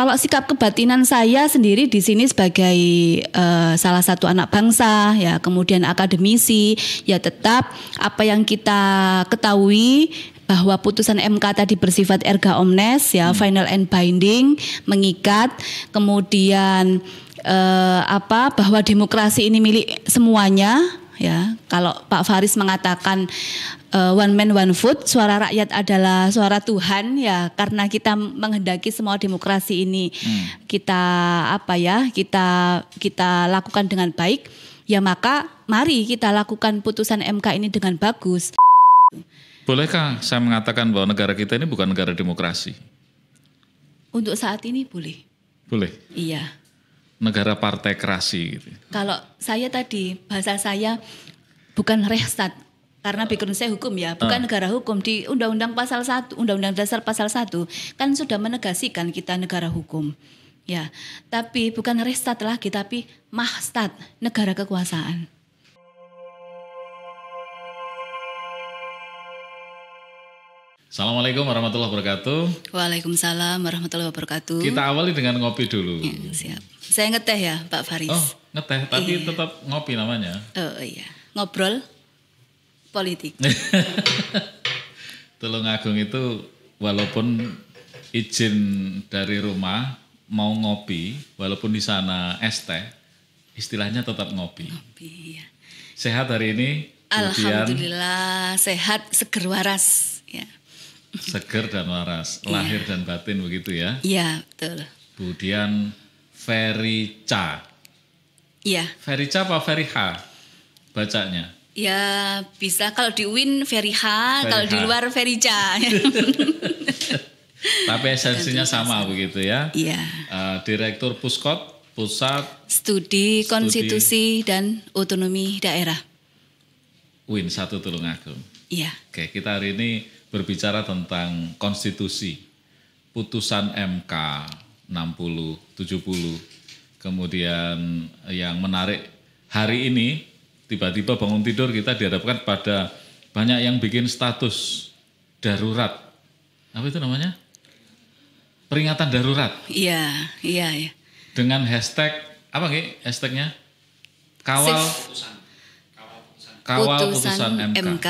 kalau sikap kebatinan saya sendiri di sini sebagai uh, salah satu anak bangsa ya kemudian akademisi ya tetap apa yang kita ketahui bahwa putusan MK tadi bersifat erga omnes ya hmm. final and binding mengikat kemudian uh, apa bahwa demokrasi ini milik semuanya ya kalau Pak Faris mengatakan uh, One Man One Food, suara rakyat adalah suara Tuhan ya karena kita menghendaki semua demokrasi ini hmm. kita apa ya kita kita lakukan dengan baik ya maka mari kita lakukan putusan MK ini dengan bagus. Bolehkah saya mengatakan bahwa negara kita ini bukan negara demokrasi? Untuk saat ini boleh. Boleh. Iya. Negara partai kerasi gitu. Kalau saya tadi bahasa saya bukan rehstat karena background saya hukum ya, bukan uh. negara hukum di Undang-Undang Pasal satu Undang-Undang Dasar Pasal satu kan sudah menegasikan kita negara hukum. Ya, tapi bukan restat lagi tapi mahstat, negara kekuasaan. Assalamualaikum warahmatullahi wabarakatuh. Waalaikumsalam warahmatullahi wabarakatuh. Kita awali dengan ngopi dulu. Ya, siap. Saya ngeteh ya, Pak Faris. Oh, ngeteh, tapi iya. tetap ngopi namanya. Oh iya, ngobrol politik. Tulungagung Agung itu walaupun izin dari rumah mau ngopi, walaupun di sana es teh, istilahnya tetap ngopi. Ngopi ya. Sehat hari ini. Alhamdulillah kemudian, sehat seger waras ya. Seger dan waras, iya. lahir ya. dan batin begitu ya. Iya, betul. Kemudian Ferica. Iya. Ferica apa Ha? bacanya? Ya bisa kalau di Win H kalau di luar Very C Tapi esensinya sama begitu ya. Iya. Uh, Direktur Puskot Pusat Studi, Studi Konstitusi dan Otonomi Daerah. Win satu Tulungagung. Iya. Oke, kita hari ini berbicara tentang konstitusi. Putusan MK 60, 70. Kemudian yang menarik hari ini tiba-tiba bangun tidur kita dihadapkan pada banyak yang bikin status darurat. Apa itu namanya? Peringatan darurat. Iya, iya, iya. Dengan hashtag apa nggih hashtagnya? Kawal putusan. Kawal putusan, MK. MK.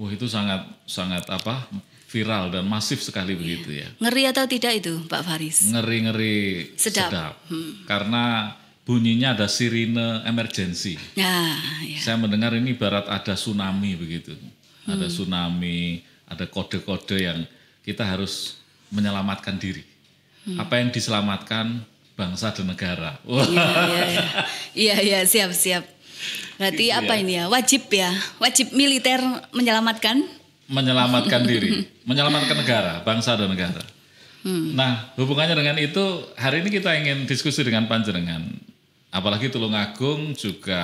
Wah itu sangat sangat apa viral dan masif sekali begitu ya. Iya. Ngeri atau tidak itu Pak Faris? Ngeri ngeri sedap, sedap. Hmm. karena bunyinya ada sirine emergency. Ya, ya. Saya mendengar ini barat ada tsunami begitu. Hmm. Ada tsunami, ada kode-kode yang kita harus menyelamatkan diri. Hmm. Apa yang diselamatkan bangsa dan negara. Iya, iya, iya. ya, siap, siap. Berarti ya. apa ini ya? Wajib ya, wajib militer menyelamatkan menyelamatkan diri, menyelamatkan negara, bangsa dan negara. Hmm. Nah, hubungannya dengan itu, hari ini kita ingin diskusi dengan Panjenengan apalagi Tulungagung juga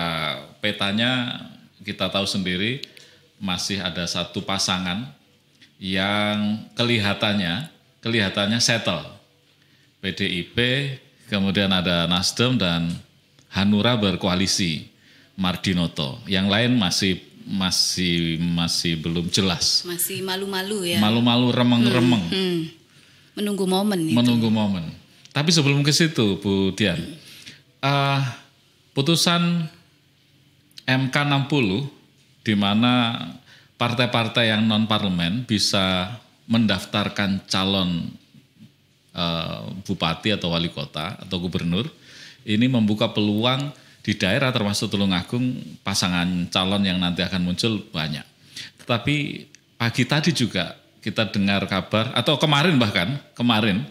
petanya kita tahu sendiri masih ada satu pasangan yang kelihatannya kelihatannya settle. PDIP, kemudian ada Nasdem dan Hanura berkoalisi Mardinoto. Yang lain masih masih masih belum jelas. Masih malu-malu ya. Malu-malu remeng-remeng. Hmm, hmm. Menunggu momen. Menunggu momen. Tapi sebelum ke situ, Bu Dian. Hmm uh, putusan MK 60 di mana partai-partai yang non parlemen bisa mendaftarkan calon uh, bupati atau wali kota atau gubernur ini membuka peluang di daerah termasuk Tulungagung pasangan calon yang nanti akan muncul banyak. Tetapi pagi tadi juga kita dengar kabar atau kemarin bahkan kemarin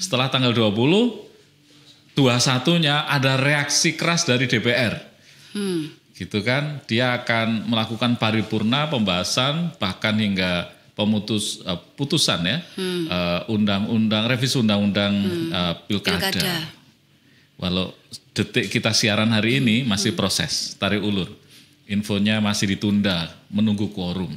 setelah tanggal 20 dua satunya ada reaksi keras dari DPR. Hmm. Gitu kan, dia akan melakukan paripurna pembahasan bahkan hingga pemutus uh, putusan ya hmm. uh, undang-undang revisi undang-undang hmm. uh, pilkada. Walau detik kita siaran hari ini masih hmm. proses tarik ulur, infonya masih ditunda menunggu quorum.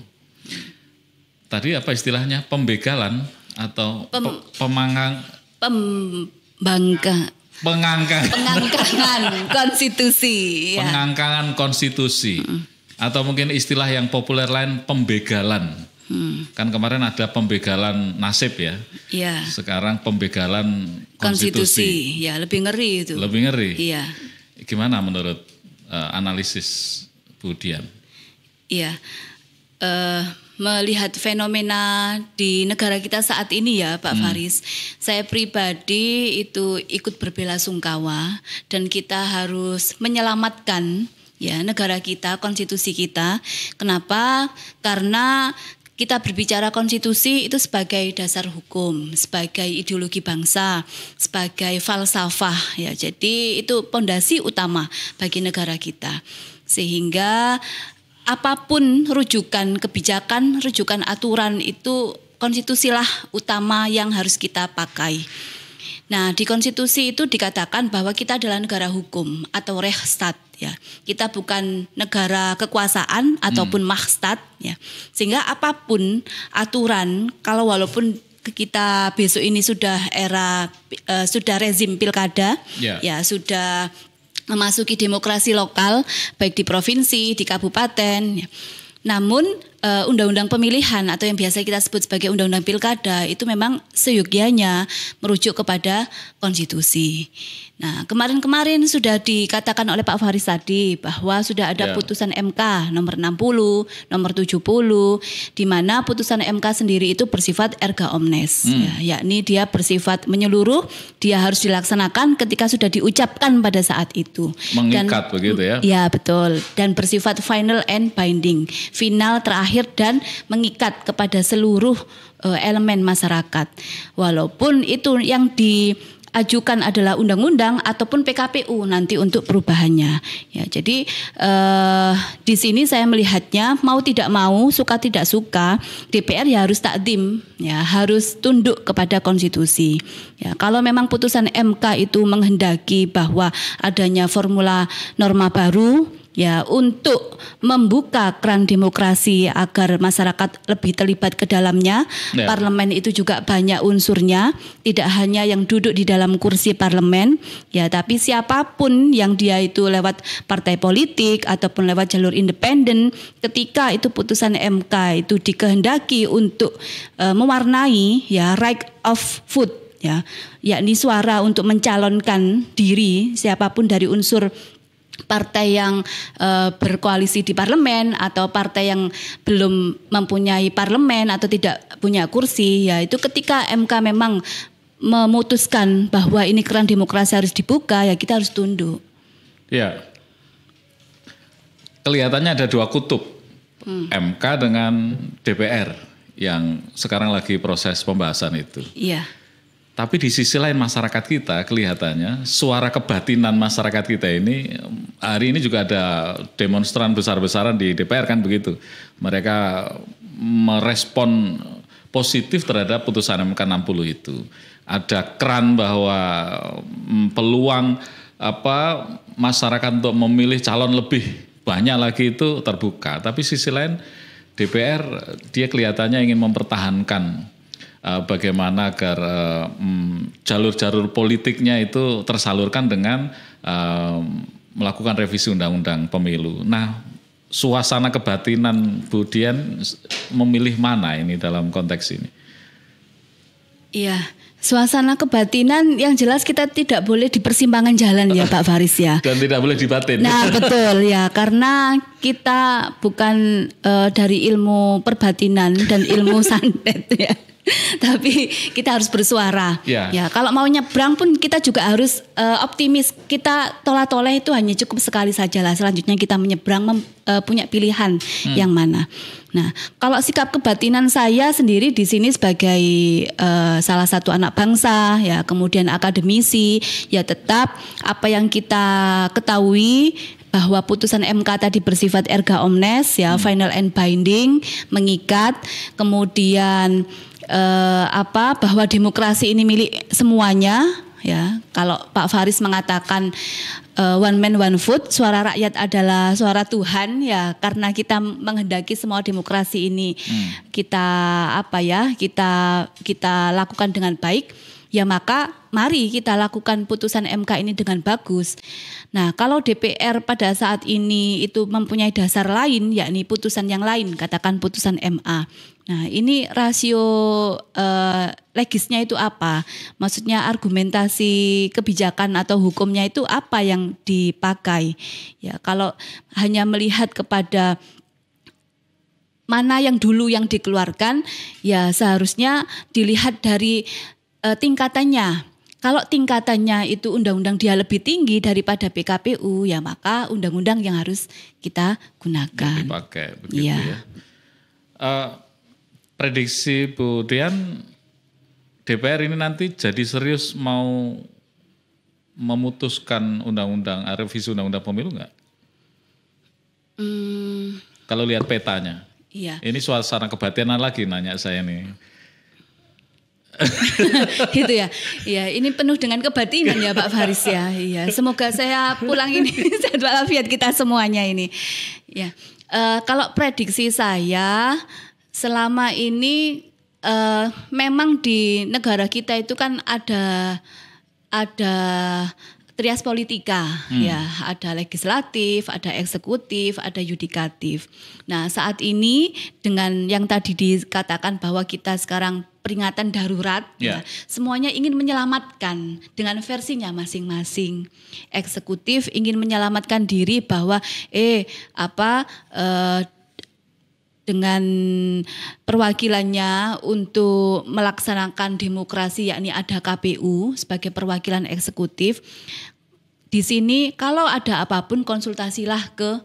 Tadi apa istilahnya pembegalan atau Pem, pemangang pembangka Pengangkangan. Pengangkangan konstitusi. Ya. Pengangkangan konstitusi. Hmm. Atau mungkin istilah yang populer lain pembegalan. Hmm. Kan kemarin ada pembegalan nasib ya. Iya. Sekarang pembegalan konstitusi. konstitusi. Ya, lebih ngeri itu. Lebih ngeri. Iya. Gimana menurut uh, analisis Budian Iya. Uh, melihat fenomena di negara kita saat ini ya Pak hmm. Faris. Saya pribadi itu ikut berbela sungkawa dan kita harus menyelamatkan ya negara kita, konstitusi kita. Kenapa? Karena kita berbicara konstitusi itu sebagai dasar hukum, sebagai ideologi bangsa, sebagai falsafah ya. Jadi itu pondasi utama bagi negara kita. Sehingga apapun rujukan kebijakan, rujukan aturan itu konstitusilah utama yang harus kita pakai. Nah, di konstitusi itu dikatakan bahwa kita adalah negara hukum atau rehstat. ya. Kita bukan negara kekuasaan ataupun hmm. mahstat ya. Sehingga apapun aturan kalau walaupun kita besok ini sudah era uh, sudah rezim pilkada yeah. ya sudah memasuki demokrasi lokal baik di provinsi, di kabupaten. Ya. Namun Eh, undang-undang uh, pemilihan atau yang biasa kita sebut sebagai undang-undang pilkada itu memang seyogyanya merujuk kepada konstitusi. Nah, kemarin-kemarin sudah dikatakan oleh Pak Faris tadi bahwa sudah ada ya. putusan MK nomor 60, nomor 70 di mana putusan MK sendiri itu bersifat erga omnes hmm. ya, yakni dia bersifat menyeluruh, dia harus dilaksanakan ketika sudah diucapkan pada saat itu. Mengikat Dan, begitu ya. Ya, betul. Dan bersifat final and binding, final terakhir lahir dan mengikat kepada seluruh uh, elemen masyarakat. Walaupun itu yang di ajukan adalah undang-undang ataupun PKPU nanti untuk perubahannya. Ya, jadi eh, di sini saya melihatnya mau tidak mau, suka tidak suka, DPR ya harus takdim, ya harus tunduk kepada konstitusi. Ya, kalau memang putusan MK itu menghendaki bahwa adanya formula norma baru ya untuk membuka keran demokrasi agar masyarakat lebih terlibat ke dalamnya. Ya. Parlemen itu juga banyak unsurnya, tidak hanya yang duduk di dalam kursi parlemen, ya tapi siapapun yang dia itu lewat partai politik ataupun lewat jalur independen, ketika itu putusan MK itu dikehendaki untuk uh, mewarnai ya right of food ya yakni suara untuk mencalonkan diri siapapun dari unsur partai yang e, berkoalisi di parlemen atau partai yang belum mempunyai parlemen atau tidak punya kursi ya itu ketika MK memang memutuskan bahwa ini keran demokrasi harus dibuka ya kita harus tunduk. Ya. Kelihatannya ada dua kutub. Hmm. MK dengan DPR yang sekarang lagi proses pembahasan itu. Iya. Tapi di sisi lain masyarakat kita kelihatannya suara kebatinan masyarakat kita ini hari ini juga ada demonstran besar-besaran di DPR kan begitu. Mereka merespon positif terhadap putusan MK 60 itu. Ada keran bahwa mm, peluang apa masyarakat untuk memilih calon lebih banyak lagi itu terbuka. Tapi sisi lain DPR dia kelihatannya ingin mempertahankan Eh, bagaimana agar uh, jalur-jalur politiknya itu tersalurkan dengan uh, melakukan revisi undang-undang pemilu. Nah, suasana kebatinan Budian memilih mana ini dalam konteks ini? Iya, suasana kebatinan yang jelas kita tidak boleh di persimpangan jalan ya Pak Faris ya. Dan tidak boleh dibatin. Nah betul ya, karena kita bukan uh, dari ilmu perbatinan dan ilmu santet ya. tapi kita harus bersuara. Yeah. Ya, kalau mau nyebrang pun kita juga harus uh, optimis. Kita tola-toleh itu hanya cukup sekali saja lah Selanjutnya kita menyebrang mem, uh, punya pilihan hmm. yang mana. Nah, kalau sikap kebatinan saya sendiri di sini sebagai uh, salah satu anak bangsa, ya, kemudian akademisi, ya tetap apa yang kita ketahui bahwa putusan MK tadi bersifat erga omnes ya hmm. final and binding mengikat kemudian eh, apa bahwa demokrasi ini milik semuanya ya. Kalau Pak Faris mengatakan eh, one man one vote suara rakyat adalah suara Tuhan ya karena kita menghendaki semua demokrasi ini hmm. kita apa ya, kita kita lakukan dengan baik ya maka mari kita lakukan putusan MK ini dengan bagus. Nah, kalau DPR pada saat ini itu mempunyai dasar lain, yakni putusan yang lain, katakan putusan MA. Nah, ini rasio eh, legisnya itu apa? Maksudnya argumentasi kebijakan atau hukumnya itu apa yang dipakai? Ya, kalau hanya melihat kepada mana yang dulu yang dikeluarkan ya seharusnya dilihat dari uh, tingkatannya. Kalau tingkatannya itu undang-undang dia lebih tinggi daripada PKPU, ya maka undang-undang yang harus kita gunakan. Dipakai, begitu iya. ya. ya. Uh, prediksi Bu Dian, DPR ini nanti jadi serius mau memutuskan undang-undang eh, revisi undang-undang pemilu nggak? Hmm. Kalau lihat petanya. Iya. Ini suasana kebatinan lagi nanya saya nih. gitu ya. Iya, ini penuh dengan kebatinan ya Pak Faris ya. Iya, semoga saya pulang ini sehat walafiat kita semuanya ini. Ya. Uh, kalau prediksi saya selama ini uh, memang di negara kita itu kan ada ada trias politika hmm. ya ada legislatif ada eksekutif ada yudikatif nah saat ini dengan yang tadi dikatakan bahwa kita sekarang peringatan darurat, yeah. Gitu. ya, semuanya ingin menyelamatkan dengan versinya masing-masing. Eksekutif ingin menyelamatkan diri bahwa eh apa eh, dengan perwakilannya untuk melaksanakan demokrasi yakni ada KPU sebagai perwakilan eksekutif. Di sini kalau ada apapun konsultasilah ke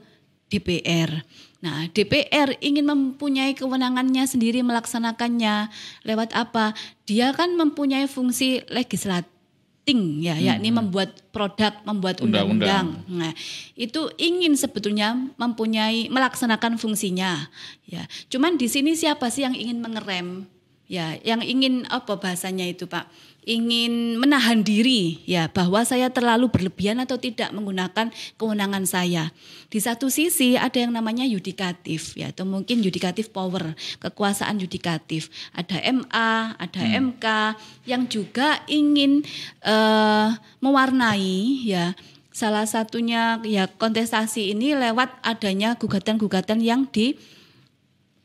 DPR. Nah, DPR ingin mempunyai kewenangannya sendiri melaksanakannya lewat apa? Dia kan mempunyai fungsi legislating ya, hmm. yakni membuat produk, membuat undang-undang. Nah, itu ingin sebetulnya mempunyai melaksanakan fungsinya ya. Cuman di sini siapa sih yang ingin mengerem? Ya, yang ingin apa bahasanya itu, Pak? ingin menahan diri ya bahwa saya terlalu berlebihan atau tidak menggunakan kewenangan saya. Di satu sisi ada yang namanya yudikatif ya atau mungkin yudikatif power, kekuasaan yudikatif. Ada MA, ada hmm. MK yang juga ingin uh, mewarnai ya salah satunya ya kontestasi ini lewat adanya gugatan-gugatan yang di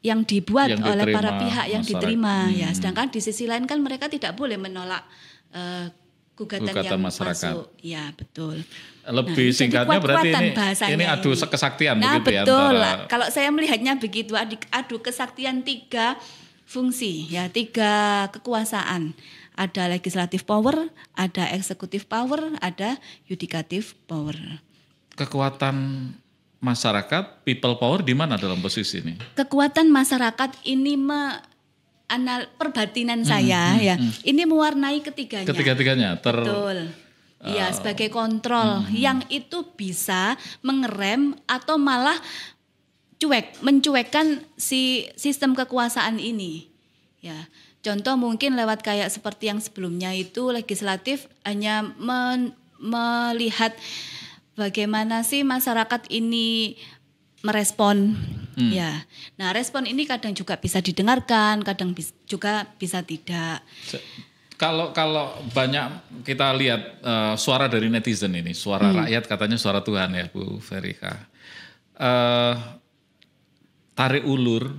yang dibuat yang oleh para pihak yang diterima ya. hmm. ya sedangkan di sisi lain kan mereka tidak boleh menolak uh, eh, gugatan, gugatan yang masyarakat. masuk ya betul lebih nah, singkatnya kuat berarti ini ini adu kesaktian nah, begitu ya betul. ya antara... kalau saya melihatnya begitu adu kesaktian tiga fungsi ya tiga kekuasaan ada legislatif power ada eksekutif power ada yudikatif power kekuatan masyarakat, people power di mana dalam posisi ini? Kekuatan masyarakat ini me anal perbatinan hmm, saya hmm, ya. Hmm. Ini mewarnai ketiganya. Ketiga-tiganya ter Betul. Iya, uh, sebagai kontrol hmm, hmm. yang itu bisa mengerem atau malah cuek, mencuekkan si sistem kekuasaan ini. Ya. Contoh mungkin lewat kayak seperti yang sebelumnya itu legislatif hanya men, melihat bagaimana sih masyarakat ini merespon hmm. ya. Nah, respon ini kadang juga bisa didengarkan, kadang bis, juga bisa tidak. Kalau kalau banyak kita lihat uh, suara dari netizen ini, suara hmm. rakyat katanya suara Tuhan ya, Bu Ferika. Uh, eh, tarik ulur,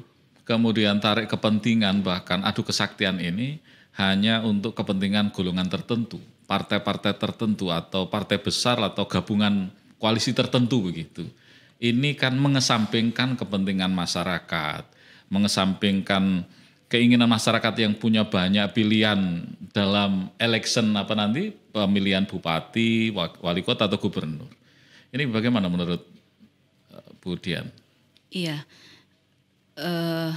kemudian tarik kepentingan bahkan adu kesaktian ini hanya untuk kepentingan golongan tertentu partai-partai tertentu atau partai besar atau gabungan koalisi tertentu begitu. Ini kan mengesampingkan kepentingan masyarakat, mengesampingkan keinginan masyarakat yang punya banyak pilihan dalam election apa nanti pemilihan bupati, wali kota atau gubernur. Ini bagaimana menurut eh, Bu Dian? Iya. Uh,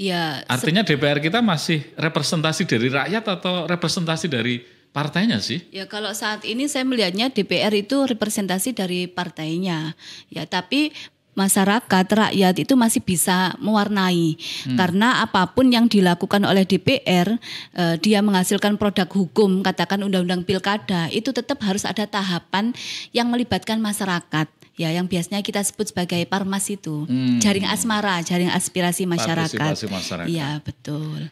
ya. Artinya DPR kita masih representasi dari rakyat atau representasi dari partainya sih. Ya kalau saat ini saya melihatnya DPR itu representasi dari partainya. Ya tapi masyarakat rakyat itu masih bisa mewarnai hmm. karena apapun yang dilakukan oleh DPR eh, dia menghasilkan produk hukum katakan undang-undang pilkada itu tetap harus ada tahapan yang melibatkan masyarakat ya yang biasanya kita sebut sebagai parmas itu hmm. jaring asmara jaring aspirasi masyarakat, Partisipasi masyarakat. ya betul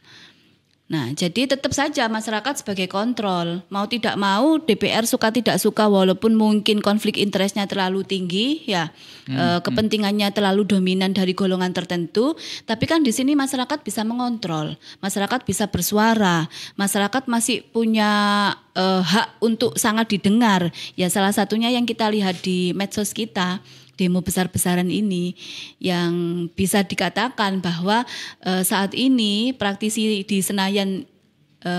Nah, jadi tetap saja masyarakat sebagai kontrol. Mau tidak mau DPR suka tidak suka walaupun mungkin konflik interestnya terlalu tinggi ya, hmm, eh, hmm. kepentingannya hmm. terlalu dominan dari golongan tertentu, tapi kan di sini masyarakat bisa mengontrol. Masyarakat bisa bersuara. Masyarakat masih punya eh, hak untuk sangat didengar. Ya salah satunya yang kita lihat di medsos kita demo besar-besaran ini yang bisa dikatakan bahwa e, saat ini praktisi di Senayan e,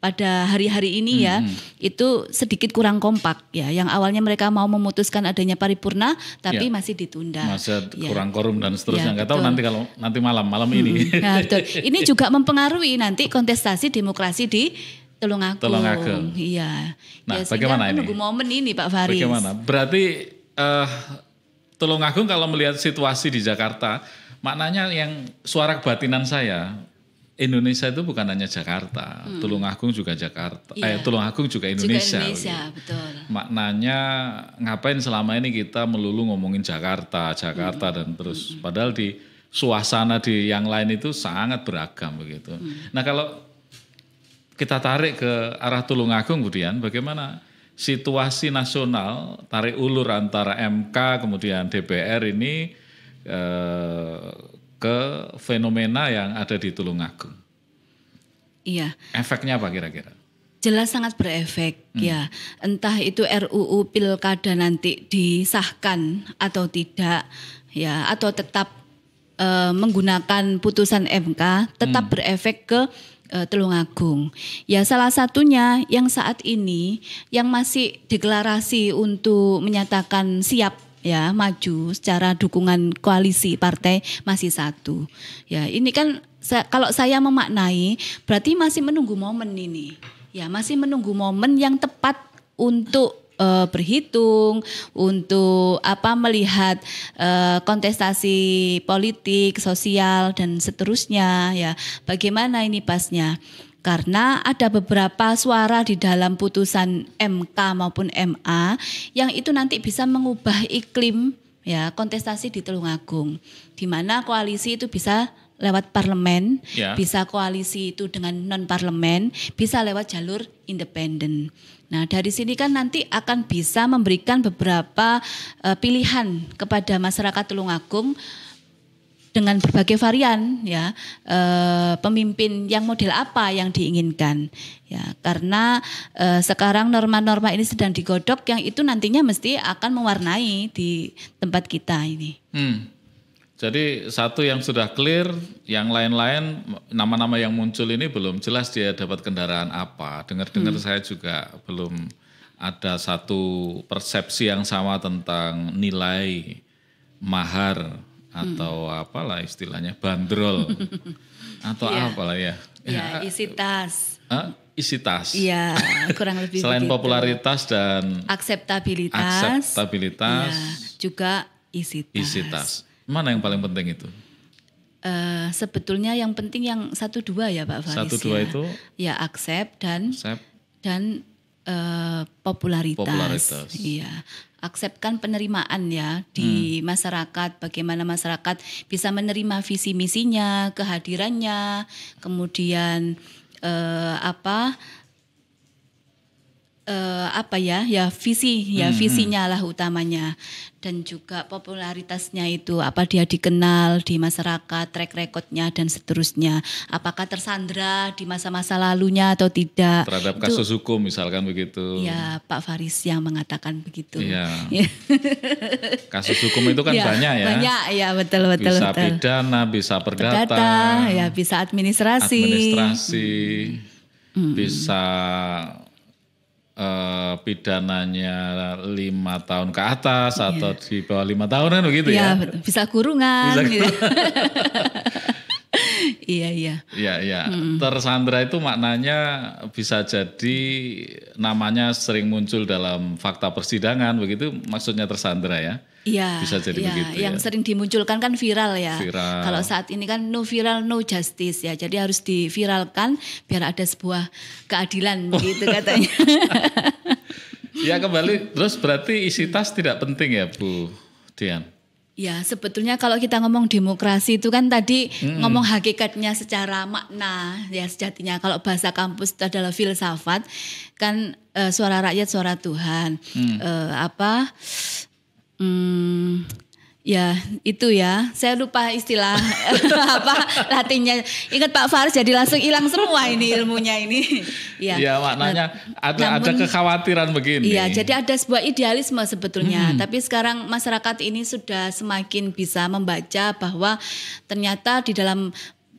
pada hari-hari ini ya hmm. itu sedikit kurang kompak ya yang awalnya mereka mau memutuskan adanya paripurna tapi ya. masih ditunda masih ya. kurang korum dan ya, seterusnya nggak tahu nanti kalau nanti malam malam hmm. ini mm-hmm. nah, ini juga mempengaruhi nanti kontestasi demokrasi di Tulungagung Tulungagung iya nah ya, bagaimana ini momen ini Pak Faris bagaimana berarti uh, Agung kalau melihat situasi di Jakarta, maknanya yang suara kebatinan saya Indonesia itu bukan hanya Jakarta, hmm. Tulungagung juga Jakarta, yeah. eh Tulungagung juga Indonesia. Juga Indonesia, iya. betul. Maknanya ngapain selama ini kita melulu ngomongin Jakarta, Jakarta hmm. dan terus, hmm. padahal di suasana di yang lain itu sangat beragam begitu. Hmm. Nah kalau kita tarik ke arah Tulungagung kemudian, bagaimana situasi nasional tarik ulur antara MK kemudian DPR ini eh, ke fenomena yang ada di Tulungagung. Iya. Efeknya apa kira-kira? Jelas sangat berefek hmm. ya. Entah itu RUU Pilkada nanti disahkan atau tidak ya atau tetap e, menggunakan putusan MK tetap hmm. berefek ke uh, eh, Telungagung. Ya salah satunya yang saat ini yang masih deklarasi untuk menyatakan siap ya maju secara dukungan koalisi partai masih satu. Ya ini kan sa kalau saya memaknai berarti masih menunggu momen ini. Ya masih menunggu momen yang tepat untuk uh, berhitung, untuk apa melihat uh, kontestasi politik, sosial dan seterusnya ya. Bagaimana ini pasnya? karena ada beberapa suara di dalam putusan MK maupun MA yang itu nanti bisa mengubah iklim ya kontestasi di Telungagung di mana koalisi itu bisa lewat parlemen, yeah. bisa koalisi itu dengan non parlemen, bisa lewat jalur independen. Nah, dari sini kan nanti akan bisa memberikan beberapa uh, pilihan kepada masyarakat Tulungagung dengan berbagai varian ya e, pemimpin yang model apa yang diinginkan ya karena e, sekarang norma-norma ini sedang digodok yang itu nantinya mesti akan mewarnai di tempat kita ini. Hmm. Jadi satu yang sudah clear, yang lain-lain nama-nama yang muncul ini belum jelas dia dapat kendaraan apa. Dengar-dengar hmm. saya juga belum ada satu persepsi yang sama tentang nilai mahar hmm. atau hmm. apalah istilahnya bandrol atau yeah. apalah ya. Iya, ya, yeah, isi tas. Huh? isi tas. Iya, kurang lebih Selain begitu. popularitas dan akseptabilitas. Akseptabilitas. Ya, juga isi tas. Isi tas. Mana yang paling penting itu? Uh, sebetulnya yang penting yang satu dua ya Pak Faris. Satu dua ya. itu? Ya accept dan accept. dan uh, popularitas. Popularitas. Iya, accept kan penerimaan ya di hmm. masyarakat. Bagaimana masyarakat bisa menerima visi misinya, kehadirannya, kemudian uh, apa? uh, apa ya ya visi ya hmm, hmm. visinya hmm. lah utamanya dan juga popularitasnya itu apa dia dikenal di masyarakat track recordnya dan seterusnya apakah tersandra di masa-masa lalunya atau tidak terhadap itu, kasus hukum misalkan begitu ya Pak Faris yang mengatakan begitu ya. kasus hukum itu kan ya, banyak ya banyak ya betul betul bisa betul. pidana bisa perdata, perdata ya bisa administrasi administrasi hmm. bisa eh, pidananya lima tahun ke atas yeah. atau di bawah lima tahun kan begitu yeah, ya? bisa kurungan. Bisa gitu. kurungan. Gitu. iya iya. Iya iya. Mm. Tersandra itu maknanya bisa jadi namanya sering muncul dalam fakta persidangan begitu maksudnya tersandra ya? Iya. Bisa jadi ya, begitu. Yang ya. sering dimunculkan kan viral ya. Viral. Kalau saat ini kan no viral no justice ya. Jadi harus diviralkan biar ada sebuah keadilan gitu katanya. ya kembali terus berarti isi tas tidak penting ya Bu Dian. Ya sebetulnya kalau kita ngomong demokrasi itu kan tadi hmm. ngomong hakikatnya secara makna ya sejatinya kalau bahasa kampus itu adalah filsafat kan e, suara rakyat suara Tuhan hmm. e, apa Hmm, Ya itu ya, saya lupa istilah apa latinnya. Ingat Pak Faris jadi langsung hilang semua ini ilmunya ini. Ya. Iya ya, maknanya nah, ada Namun, ada kekhawatiran begini. Iya, jadi ada sebuah idealisme sebetulnya. Hmm. Tapi sekarang masyarakat ini sudah semakin bisa membaca bahwa ternyata di dalam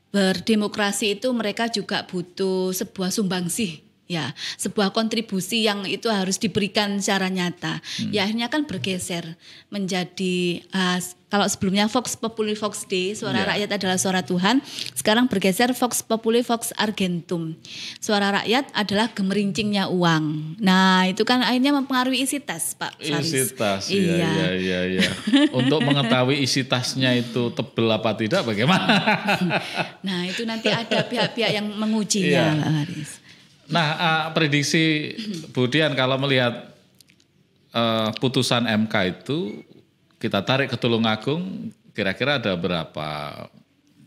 berdemokrasi itu mereka juga butuh sebuah sumbangsih ya sebuah kontribusi yang itu harus diberikan secara nyata. Hmm. Ya akhirnya kan bergeser menjadi uh, kalau sebelumnya Vox Populi Vox Dei, suara yeah. rakyat adalah suara Tuhan, sekarang bergeser Vox Populi Vox Argentum. Suara rakyat adalah gemerincingnya uang. Nah, itu kan akhirnya mempengaruhi isi tas, Pak Faris. Isi tas, iya, iya, iya. iya, iya. Untuk mengetahui isi tasnya itu tebel apa tidak bagaimana? nah, itu nanti ada pihak-pihak yang mengujinya, yeah. Pak Faris. Nah, uh, prediksi Budian kalau melihat uh, putusan MK itu kita tarik ke Tulungagung, kira-kira ada berapa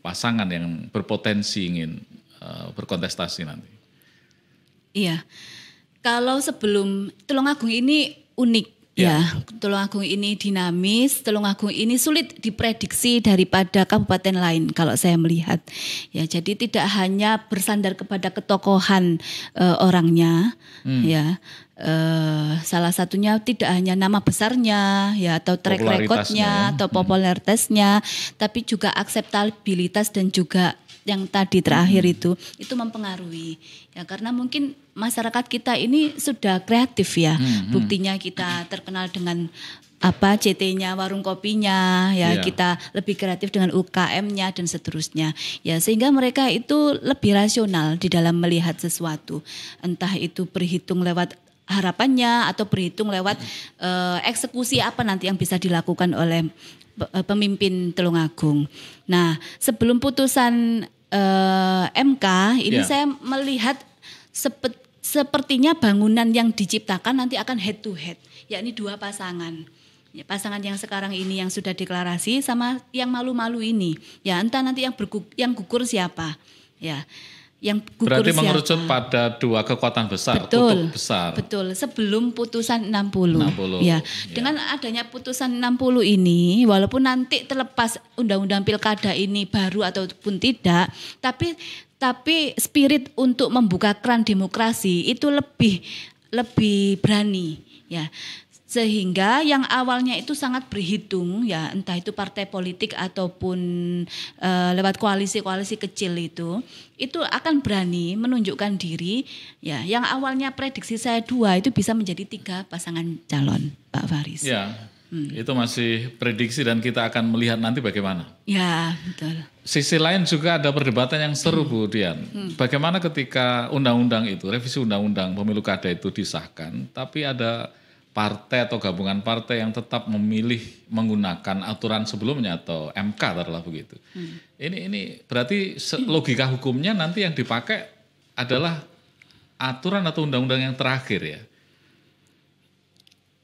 pasangan yang berpotensi ingin uh, berkontestasi nanti? Iya, kalau sebelum Tulungagung ini unik Ya, ya Tulungagung ini dinamis, Tulungagung ini sulit diprediksi daripada kabupaten lain kalau saya melihat. Ya, jadi tidak hanya bersandar kepada ketokohan uh, orangnya, hmm. ya. Uh, salah satunya tidak hanya nama besarnya ya atau track recordnya ya. atau popularitasnya, hmm. tapi juga akseptabilitas dan juga yang tadi terakhir mm-hmm. itu itu mempengaruhi ya karena mungkin masyarakat kita ini sudah kreatif ya hmm. buktinya kita terkenal dengan apa CT-nya warung kopinya ya yeah. kita lebih kreatif dengan UKM-nya dan seterusnya ya sehingga mereka itu lebih rasional di dalam melihat sesuatu entah itu berhitung lewat harapannya atau berhitung lewat uh, eksekusi apa nanti yang bisa dilakukan oleh eh, pemimpin telung agung. Nah, sebelum putusan uh, eh, MK ini yeah. saya melihat sepet, sepertinya bangunan yang diciptakan nanti akan head to head, yakni dua pasangan ya, pasangan yang sekarang ini yang sudah deklarasi sama yang malu-malu ini ya entah nanti yang yang gugur siapa ya yang gugur Berarti siapa? mengerucut pada dua kekuatan besar, betul, kutub besar. Betul, sebelum putusan 60. 60. Ya. ya. Dengan adanya putusan 60 ini, walaupun nanti terlepas undang-undang pilkada ini baru ataupun tidak, tapi tapi spirit untuk membuka keran demokrasi itu lebih lebih berani ya sehingga yang awalnya itu sangat berhitung ya entah itu partai politik ataupun e, lewat koalisi-koalisi kecil itu itu akan berani menunjukkan diri ya yang awalnya prediksi saya dua itu bisa menjadi tiga pasangan calon Pak Faris. Ya. Hmm. Itu masih prediksi dan kita akan melihat nanti bagaimana. Ya, betul. Sisi lain juga ada perdebatan yang seru hmm. Bu Dian. Hmm. Bagaimana ketika undang-undang itu, revisi undang-undang pemilu kada itu disahkan, tapi ada partai atau gabungan partai yang tetap memilih menggunakan aturan sebelumnya atau MK terlah begitu. Hmm. Ini ini berarti logika hukumnya nanti yang dipakai adalah aturan atau undang-undang yang terakhir ya.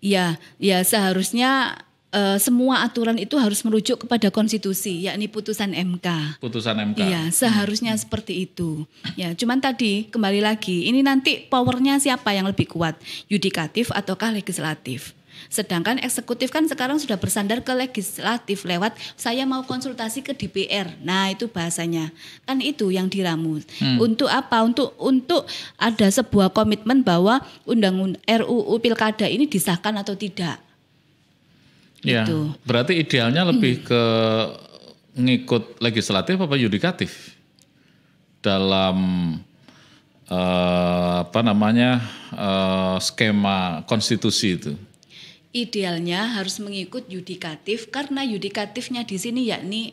Ya, ya seharusnya uh, semua aturan itu harus merujuk kepada konstitusi, yakni putusan MK. Putusan MK. Iya, hmm. seharusnya hmm. seperti itu. Ya, cuman tadi kembali lagi, ini nanti powernya siapa yang lebih kuat, yudikatif ataukah legislatif? Sedangkan eksekutif kan sekarang sudah bersandar ke legislatif lewat saya mau konsultasi ke DPR. Nah, itu bahasanya. Kan itu yang diramu. Hmm. Untuk apa? Untuk untuk ada sebuah komitmen bahwa undang-undang RUU Pilkada ini disahkan atau tidak Ya, gitu. berarti idealnya lebih hmm. ke ngikut legislatif apa yudikatif dalam uh, apa namanya uh, skema konstitusi itu. Idealnya harus mengikut yudikatif karena yudikatifnya di sini yakni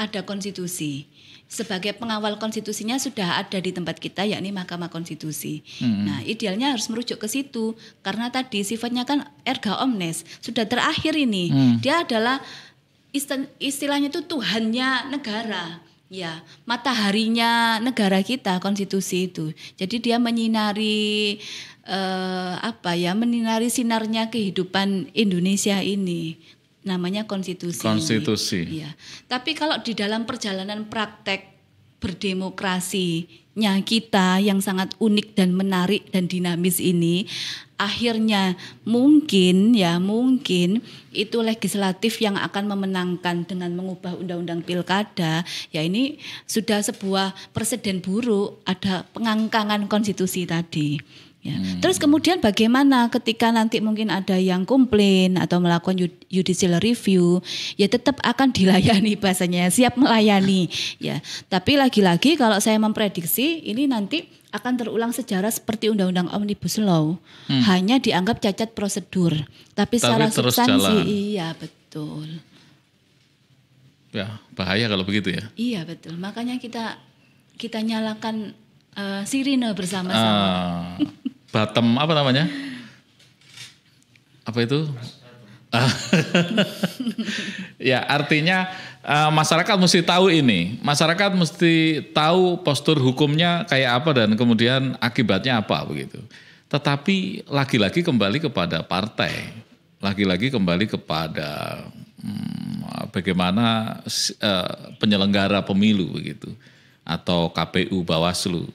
ada konstitusi sebagai pengawal konstitusinya sudah ada di tempat kita yakni Mahkamah Konstitusi. Hmm. Nah, idealnya harus merujuk ke situ karena tadi sifatnya kan erga omnes, sudah terakhir ini. Hmm. Dia adalah istilahnya itu tuhannya negara. Ya, mataharinya negara kita konstitusi itu. Jadi dia menyinari eh, apa ya, menyinari sinarnya kehidupan Indonesia ini namanya konstitusi. Konstitusi. Iya. Tapi kalau di dalam perjalanan praktek berdemokrasinya kita yang sangat unik dan menarik dan dinamis ini akhirnya mungkin ya mungkin itu legislatif yang akan memenangkan dengan mengubah undang-undang pilkada ya ini sudah sebuah perseden buruk ada pengangkangan konstitusi tadi Ya. Hmm. Terus kemudian bagaimana ketika nanti mungkin ada yang komplain atau melakukan judicial review, ya tetap akan dilayani bahasanya, siap melayani. ya. Tapi lagi-lagi kalau saya memprediksi ini nanti akan terulang sejarah seperti Undang-Undang Omnibus Law, hmm. hanya dianggap cacat prosedur, tapi, tapi secara substansi jalan. iya betul. Ya bahaya kalau begitu ya. Iya betul, makanya kita kita nyalakan uh, sirine bersama-sama. Uh. Batem apa namanya? Apa itu? Ah. ya artinya eh, masyarakat mesti tahu ini, masyarakat mesti tahu postur hukumnya kayak apa dan kemudian akibatnya apa begitu. Tetapi lagi-lagi kembali kepada partai, lagi-lagi kembali kepada hmm, bagaimana uh, penyelenggara pemilu begitu atau KPU Bawaslu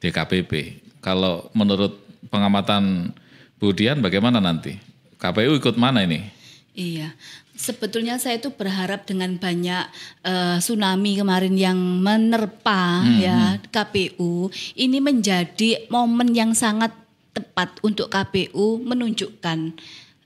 DKPP. Kalau menurut pengamatan Budian, bagaimana nanti? KPU ikut mana ini? Iya, sebetulnya saya itu berharap dengan banyak uh, tsunami kemarin yang menerpa hmm. ya hmm. KPU ini menjadi momen yang sangat tepat untuk KPU menunjukkan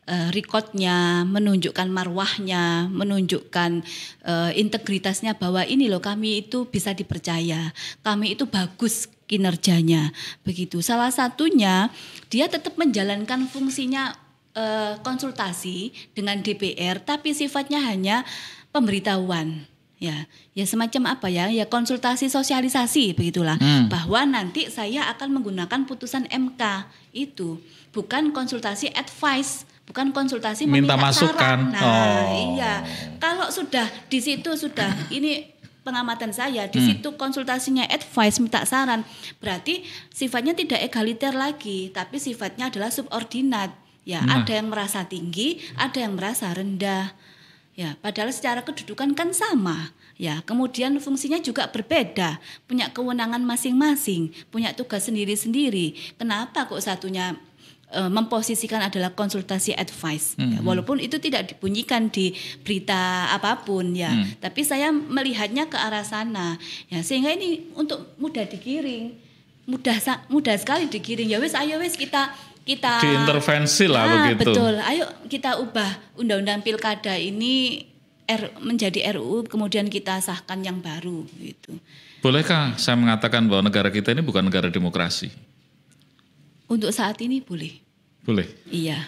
uh, eh, rekodnya, menunjukkan marwahnya, menunjukkan uh, integritasnya bahwa ini loh kami itu bisa dipercaya, kami itu bagus kinerjanya begitu. Salah satunya dia tetap menjalankan fungsinya eh, konsultasi dengan DPR tapi sifatnya hanya pemberitahuan. Ya, ya semacam apa ya? Ya konsultasi sosialisasi begitulah hmm. bahwa nanti saya akan menggunakan putusan MK itu, bukan konsultasi advice bukan konsultasi minta masukan. Nah, oh. iya. Kalau sudah di situ sudah ini pengamatan saya di hmm. situ konsultasinya advice minta saran berarti sifatnya tidak egaliter lagi tapi sifatnya adalah subordinat ya nah. ada yang merasa tinggi ada yang merasa rendah ya padahal secara kedudukan kan sama ya kemudian fungsinya juga berbeda punya kewenangan masing-masing punya tugas sendiri-sendiri kenapa kok satunya E, memposisikan adalah konsultasi advice. Mm -hmm. ya, hmm. walaupun itu tidak dibunyikan di berita apapun ya, mm. tapi saya melihatnya ke arah sana. Ya, sehingga ini untuk mudah digiring, mudah mudah sekali digiring. Ya wes ayo wes kita kita diintervensi lah ah, begitu. Betul. Ayo kita ubah undang-undang pilkada ini R, menjadi RUU kemudian kita sahkan yang baru gitu. Bolehkah saya mengatakan bahwa negara kita ini bukan negara demokrasi? Untuk saat ini boleh. Boleh. Iya.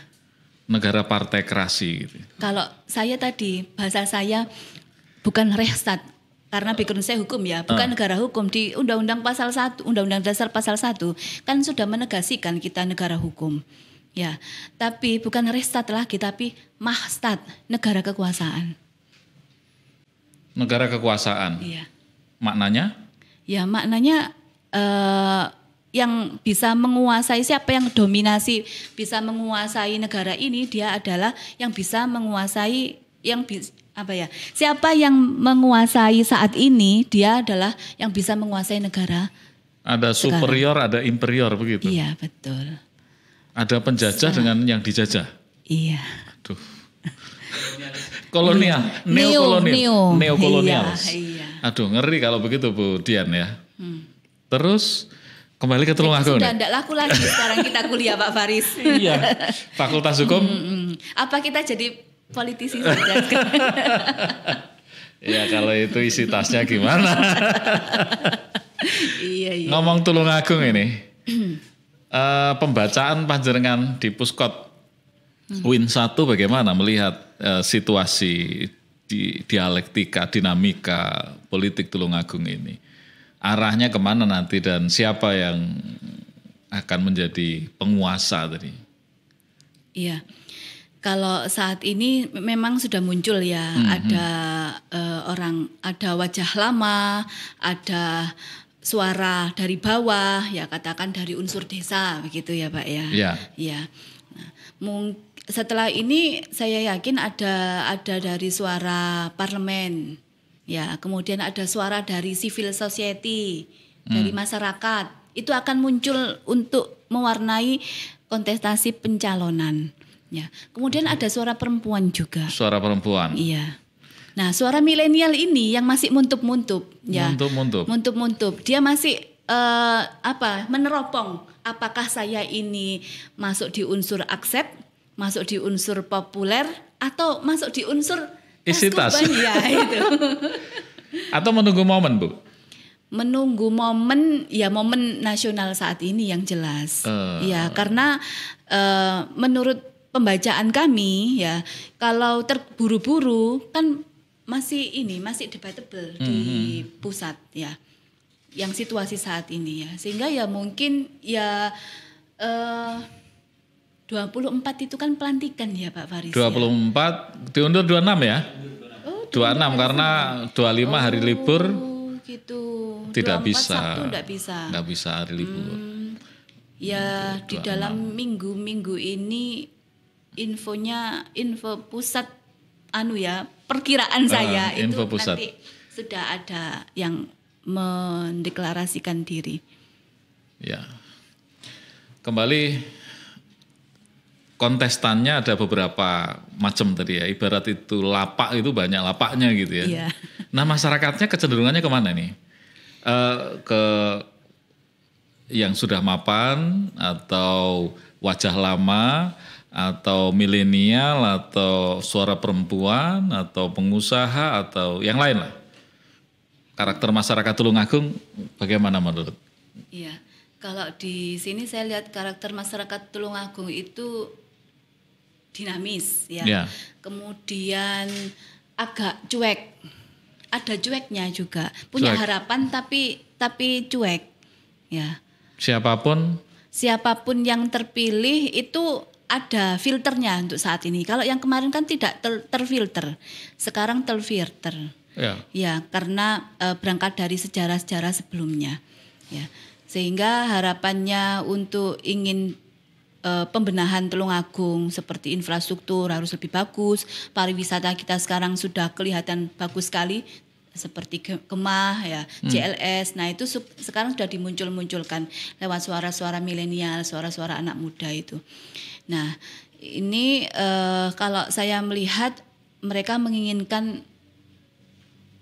Negara partai kerasi gitu. Kalau saya tadi bahasa saya bukan rehstat karena background saya hukum ya, bukan uh. negara hukum di Undang-Undang Pasal 1, Undang-Undang Dasar Pasal satu kan sudah menegasikan kita negara hukum. Ya, tapi bukan restat lagi tapi mahstat, negara kekuasaan. Negara kekuasaan. Iya. Maknanya? Ya, maknanya uh, yang bisa menguasai siapa yang dominasi bisa menguasai negara ini dia adalah yang bisa menguasai yang apa ya siapa yang menguasai saat ini dia adalah yang bisa menguasai negara ada superior ada imperior begitu iya betul ada penjajah Sa dengan yang dijajah iya aduh kolonial neokolonial neo, neokolonial iya, iya. aduh ngeri kalau begitu Bu Dian ya hmm. terus kembali ke tulung agung. Sudah tidak laku lagi sekarang kita kuliah Pak Faris. iya, Fakultas Hukum. Hmm, hmm. Apa kita jadi politisi saja? ya kalau itu isi tasnya gimana? iya, iya. Ngomong tulung agung ini, uh, pembacaan panjenengan di Puskot Win satu bagaimana melihat uh, situasi di dialektika, dinamika politik tulungagung ini? arahnya kemana nanti dan siapa yang akan menjadi penguasa tadi. Iya, kalau saat ini memang sudah muncul ya mm -hmm. ada uh, orang, ada wajah lama, ada suara dari bawah, ya katakan dari unsur desa begitu ya Pak ya. Iya. Iya. Nah, setelah ini saya yakin ada ada dari suara parlemen Ya, kemudian ada suara dari civil society, hmm. dari masyarakat. Itu akan muncul untuk mewarnai kontestasi pencalonan. Ya. Kemudian hmm. ada suara perempuan juga. Suara perempuan. Iya. Nah, suara milenial ini yang masih muntup-muntup ya. Muntup-muntup. Muntup-muntup. Dia masih uh, apa? meneropong apakah saya ini masuk di unsur accept, masuk di unsur populer atau masuk di unsur isi Ya, itu. Atau menunggu momen, Bu? Menunggu momen ya momen nasional saat ini yang jelas. Uh. Ya, karena uh, menurut pembacaan kami ya, kalau terburu-buru kan masih ini masih debatable mm -hmm. di mm-hmm. pusat ya. Yang situasi saat ini ya. Sehingga ya mungkin ya uh, 24 itu kan pelantikan ya Pak Faris. 24 ya? diundur 26 ya? Oh, 26, 26 karena 25 oh, hari libur. gitu. Tidak bisa. tidak bisa. Tidak bisa hari libur. Hmm, ya di dalam minggu-minggu ini infonya info pusat anu ya, perkiraan uh, saya info itu pusat. nanti sudah ada yang mendeklarasikan diri. Ya. Kembali kontestannya ada beberapa macam tadi ya. Ibarat itu lapak itu banyak lapaknya gitu ya. Iya. Nah masyarakatnya kecenderungannya kemana nih? Uh, ke yang sudah mapan atau wajah lama atau milenial atau suara perempuan atau pengusaha atau yang lain lah. Karakter masyarakat Tulungagung bagaimana menurut? Iya. Kalau di sini saya lihat karakter masyarakat Tulungagung itu dinamis ya. ya. Kemudian agak cuek. Ada cueknya juga. Punya cuek. harapan tapi tapi cuek. Ya. Siapapun siapapun yang terpilih itu ada filternya untuk saat ini. Kalau yang kemarin kan tidak ter terfilter. Sekarang terfilter. Ya. ya, karena e, berangkat dari sejarah-sejarah sebelumnya. Ya. Sehingga harapannya untuk ingin Eh, pembenahan pembenahan Agung seperti infrastruktur harus lebih bagus, pariwisata kita sekarang sudah kelihatan bagus sekali seperti Kemah ya, hmm. JLS. Nah, itu sekarang sudah dimuncul-munculkan lewat suara-suara milenial, suara-suara anak muda itu. Nah, ini uh, kalau saya melihat mereka menginginkan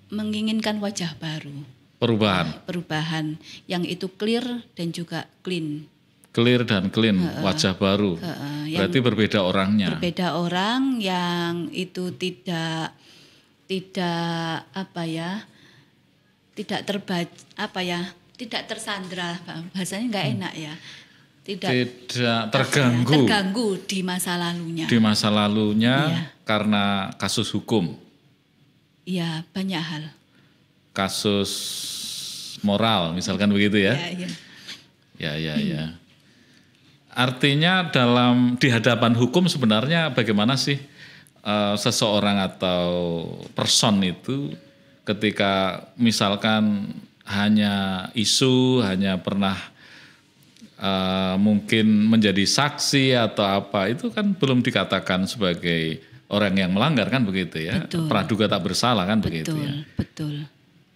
menginginkan wajah baru. Perubahan. Nah, perubahan yang itu clear dan juga clean clear dan clean, uh, wajah baru. Uh, Berarti berbeda orangnya. Berbeda orang yang itu tidak tidak apa ya? tidak terbaca apa ya? tidak tersandra, bahasanya nggak hmm. enak ya. Tidak, tidak terganggu. Terganggu di masa lalunya. Di masa lalunya iya. karena kasus hukum. Iya, banyak hal. Kasus moral misalkan begitu ya. Iya, iya. Ya, ya, ya. Artinya dalam di hadapan hukum sebenarnya bagaimana sih uh, seseorang atau person itu ketika misalkan hanya isu, hanya pernah uh, mungkin menjadi saksi atau apa itu kan belum dikatakan sebagai orang yang melanggar kan begitu ya. Betul. Praduga tak bersalah kan betul, begitu ya. Betul.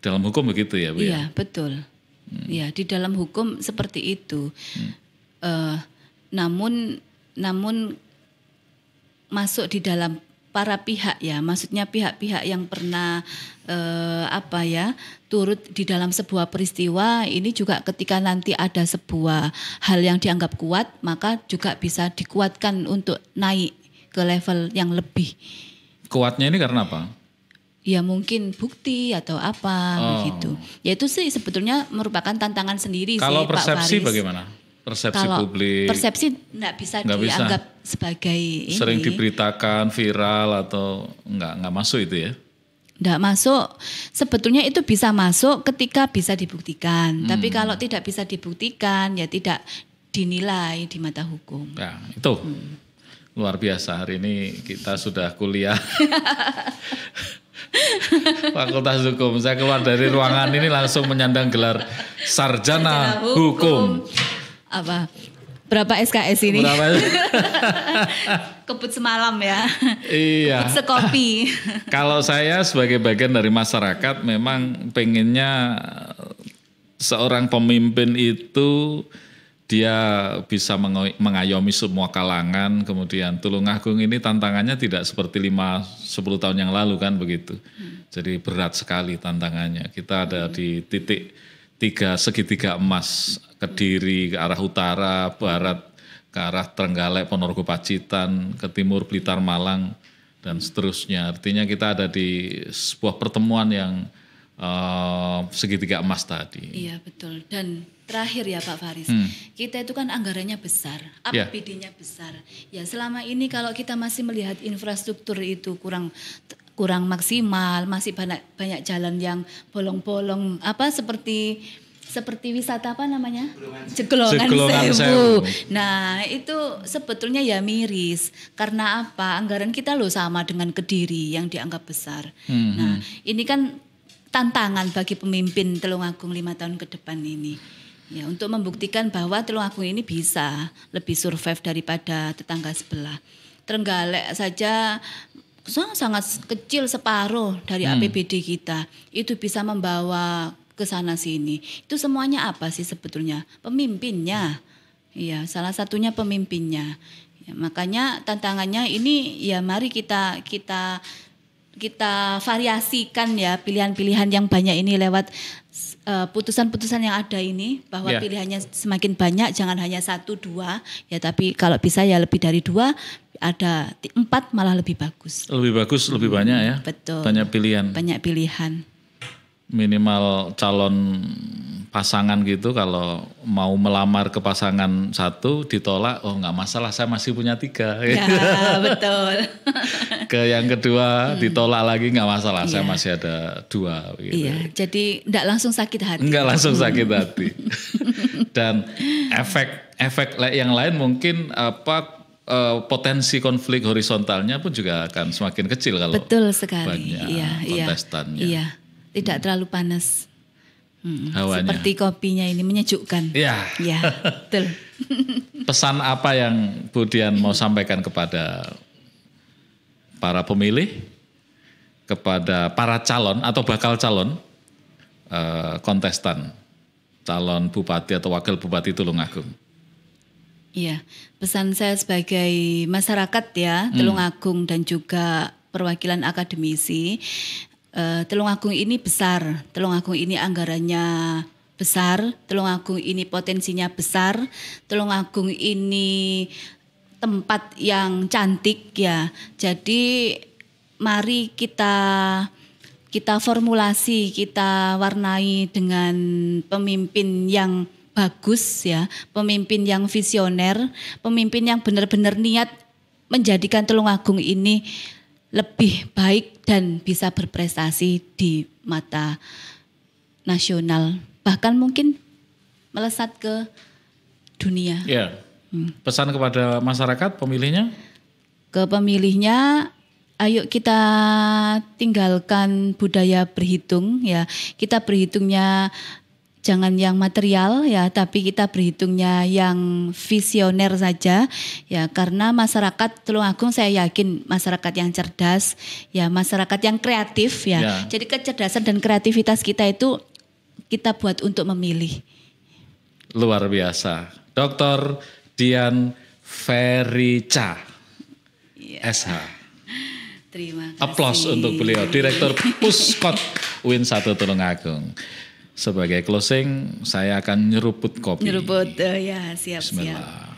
Dalam hukum begitu ya, Bu. Ya? Iya, ya? betul. Hmm. Iya, di dalam hukum seperti itu. Hmm. Uh, namun namun masuk di dalam para pihak ya, maksudnya pihak-pihak yang pernah eh, apa ya turut di dalam sebuah peristiwa ini juga ketika nanti ada sebuah hal yang dianggap kuat maka juga bisa dikuatkan untuk naik ke level yang lebih. Kuatnya ini karena apa? Ya mungkin bukti atau apa oh. begitu. Yaitu sih sebetulnya merupakan tantangan sendiri Kalau sih persepsi Pak bagaimana? persepsi kalau publik. Persepsi nggak bisa gak dianggap bisa. sebagai ini. Sering diberitakan viral atau nggak nggak masuk itu ya? Nggak masuk. Sebetulnya itu bisa masuk ketika bisa dibuktikan. Hmm. Tapi kalau tidak bisa dibuktikan ya tidak dinilai di mata hukum. Ya, itu. Hmm. Luar biasa hari ini kita sudah kuliah. Fakultas Hukum. Saya keluar dari ruangan ini langsung menyandang gelar sarjana, sarjana hukum. hukum apa berapa SKS ini? Berapa? Keput semalam ya. Iya. Keput sekopi. Kalau saya sebagai bagian dari masyarakat memang pengennya seorang pemimpin itu dia bisa mengayomi semua kalangan. Kemudian tulung agung ini tantangannya tidak seperti 5 10 tahun yang lalu kan begitu. Hmm. Jadi berat sekali tantangannya. Kita ada hmm. di titik tiga segitiga emas Kediri ke arah utara, barat ke arah Trenggalek, Ponorogo Pacitan, ke timur Blitar Malang dan seterusnya. Artinya kita ada di sebuah pertemuan yang uh, segitiga emas tadi. Iya betul. Dan terakhir ya Pak Faris, hmm. kita itu kan anggarannya besar, APBD-nya iya. yeah. besar. Ya selama ini kalau kita masih melihat infrastruktur itu kurang kurang maksimal, masih banyak banyak jalan yang bolong-bolong apa seperti seperti wisata apa namanya? Jeglongan sewu. Nah, itu sebetulnya ya miris. Karena apa? Anggaran kita loh sama dengan Kediri yang dianggap besar. Hmm. Nah, ini kan tantangan bagi pemimpin Telungagung lima tahun ke depan ini. Ya, untuk membuktikan bahwa Telungagung ini bisa lebih survive daripada tetangga sebelah. terenggalek saja sangat kecil separuh dari hmm. APBD kita itu bisa membawa ke sana sini. Itu semuanya apa sih sebetulnya? Pemimpinnya. Iya, salah satunya pemimpinnya. Ya, makanya tantangannya ini ya mari kita kita kita variasikan ya pilihan-pilihan yang banyak ini lewat Eh, putusan-putusan yang ada ini bahwa yeah. pilihannya semakin banyak jangan hanya satu dua ya tapi kalau bisa ya lebih dari dua ada empat malah lebih bagus lebih bagus lebih hmm, banyak ya betul banyak pilihan banyak pilihan minimal calon pasangan gitu kalau mau melamar ke pasangan satu ditolak oh nggak masalah saya masih punya tiga ya betul ke yang kedua hmm. ditolak lagi nggak masalah ya. saya iya. masih ada dua gitu. iya jadi nggak langsung sakit hati nggak langsung hmm. sakit hati dan efek efek yang lain mungkin apa eh, potensi konflik horizontalnya pun juga akan semakin kecil kalau betul sekali banyak iya, iya. kontestannya iya. tidak hmm. terlalu panas Hmm, hawanya. Seperti kopinya ini menyejukkan. Iya. Iya, betul. Pesan apa yang Budian mau sampaikan kepada para pemilih, kepada para calon atau bakal calon eh, kontestan, calon bupati atau wakil bupati Tulungagung? Iya, pesan saya sebagai masyarakat ya hmm. Tulungagung hmm. dan juga perwakilan akademisi uh, eh, Telungagung ini besar, Telungagung ini anggarannya besar, Telungagung ini potensinya besar, Telungagung ini tempat yang cantik ya. Jadi mari kita kita formulasi, kita warnai dengan pemimpin yang bagus ya, pemimpin yang visioner, pemimpin yang benar-benar niat menjadikan Telungagung ini lebih baik dan bisa berprestasi di mata nasional bahkan mungkin melesat ke dunia. Ya. Hmm. Pesan kepada masyarakat pemilihnya? Ke pemilihnya ayo kita tinggalkan budaya berhitung ya. Kita berhitungnya jangan yang material ya, tapi kita berhitungnya yang visioner saja ya karena masyarakat Tulungagung saya yakin masyarakat yang cerdas ya, masyarakat yang kreatif ya. ya. Jadi kecerdasan dan kreativitas kita itu kita buat untuk memilih. Luar biasa. Dr. Dian Ferica ya. SH. Terima kasih. Aplaus untuk beliau, Direktur Puskot Win 1 Tulungagung. Sebagai closing, saya akan nyeruput kopi. Nyeruput, uh, ya siap-siap. Siap.